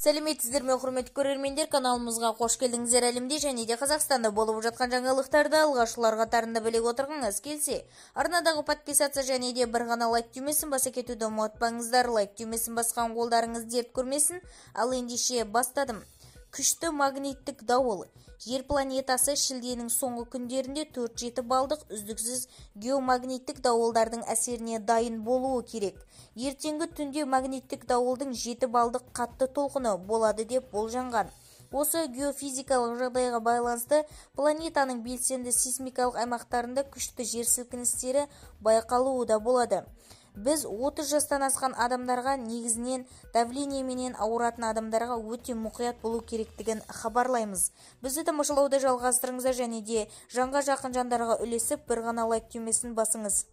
сәлеметсіздер ме құрметті көрермендер каналымызға қош келдіңіздер әлемде және де қазақстанда болып жатқан жаңалықтарды алғашқылар қатарында біле отырғыңыз келсе арнадағы подписаться және де бір ғана лайк түймесін баса кетуді ұмытпаңыздар лайк түймесін басқан қолдарыңыз дерт көрмесін ал ендеше бастадым күшті магниттік дауыл жер планетасы шілденің соңғы күндерінде 4-7 балдық үздіксіз геомагниттік дауылдардың әсеріне дайын болуы керек ертеңгі түнде магниттік дауылдың 7 балдық қатты толқыны болады деп болжанған Осы геофизикалық жағдайға байланысты планетаның белсенді сейсмикалық аймақтарында күшті жер сілкіністері байқалуы да болады біз 30 жастан асқан адамдарға негізінен давлениеменен ауыратын адамдарға өте мұқият болу керектігін хабарлаймыз бізді тамашалауды жалғастырыңыздар және де жанға жақын жандарға үлесіп бір ғана лайк түймесін басыңыз